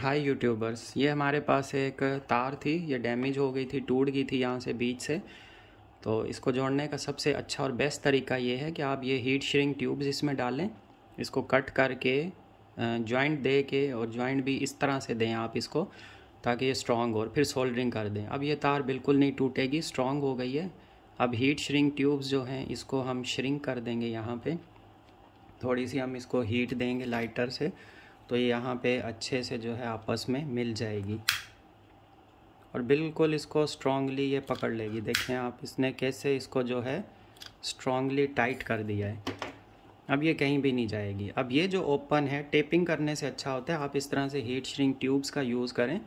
हाय YouTubers ये हमारे पास एक तार थी ये डैमेज हो गई थी टूट गई थी यहाँ से बीच से तो इसको जोड़ने का सबसे अच्छा और बेस्ट तरीका ये है कि आप ये हीट श्रिंक ट्यूब्स इसमें डालें इसको कट करके जॉइंट दे के और जॉइंट भी इस तरह से दें आप इसको ताकि ये स्ट्रॉन्ग हो और फिर सोल्डरिंग कर दें अब ये तार बिल्कुल नहीं टूटेगी स्ट्रॉन्ग हो गई है अब हीट श्रिंक ट्यूब्स जो हैं इसको हम श्रिंक कर देंगे यहाँ पर थोड़ी सी हम इसको हीट देंगे लाइटर से तो ये यहाँ पे अच्छे से जो है आपस में मिल जाएगी और बिल्कुल इसको स्ट्रांगली ये पकड़ लेगी देखें आप इसने कैसे इसको जो है स्ट्रांगली टाइट कर दिया है अब ये कहीं भी नहीं जाएगी अब ये जो ओपन है टेपिंग करने से अच्छा होता है आप इस तरह से हीट श्रिंग ट्यूब्स का यूज़ करें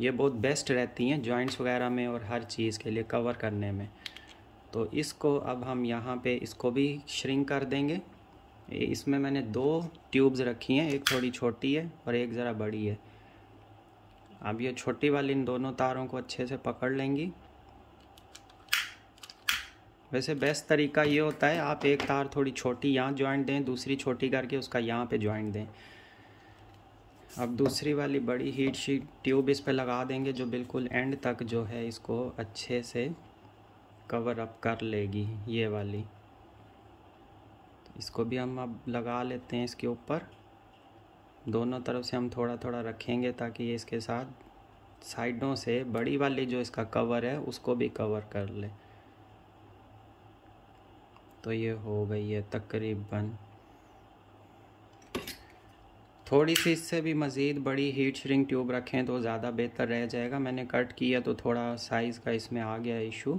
ये बहुत बेस्ट रहती हैं जॉइंट्स वगैरह में और हर चीज़ के लिए कवर करने में तो इसको अब हम यहाँ पे इसको भी श्रिंक कर देंगे इसमें मैंने दो ट्यूब्स रखी हैं एक थोड़ी छोटी है और एक ज़रा बड़ी है अब ये छोटी वाली इन दोनों तारों को अच्छे से पकड़ लेंगी वैसे बेस्ट तरीका ये होता है आप एक तार थोड़ी छोटी यहाँ ज्वाइंट दें दूसरी छोटी करके उसका यहाँ पे जॉइंट दें अब दूसरी वाली बड़ी हीट शीट ट्यूब इस पर लगा देंगे जो बिल्कुल एंड तक जो है इसको अच्छे से कवर अप कर लेगी ये वाली इसको भी हम अब लगा लेते हैं इसके ऊपर दोनों तरफ से हम थोड़ा थोड़ा रखेंगे ताकि ये इसके साथ साइडों से बड़ी वाली जो इसका कवर है उसको भी कवर कर ले तो ये हो गई है तकरीबन थोड़ी सी इससे भी मज़ीद बड़ी हीट श्रिंक ट्यूब रखें तो ज़्यादा बेहतर रह जाएगा मैंने कट किया तो थोड़ा साइज़ का इसमें आ गया इशू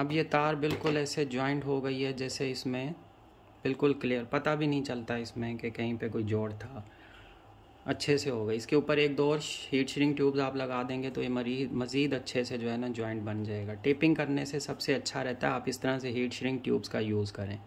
अब ये तार बिल्कुल ऐसे जॉइंट हो गई है जैसे इसमें बिल्कुल क्लियर पता भी नहीं चलता इसमें कि कहीं पे कोई जोड़ था अच्छे से हो गई इसके ऊपर एक दो और हीट श्रिंग ट्यूब्स आप लगा देंगे तो ये मज़ीद अच्छे से जो है ना जॉइंट बन जाएगा टेपिंग करने से सबसे अच्छा रहता है आप इस तरह से हीट श्रिंग ट्यूब्स का यूज़ करें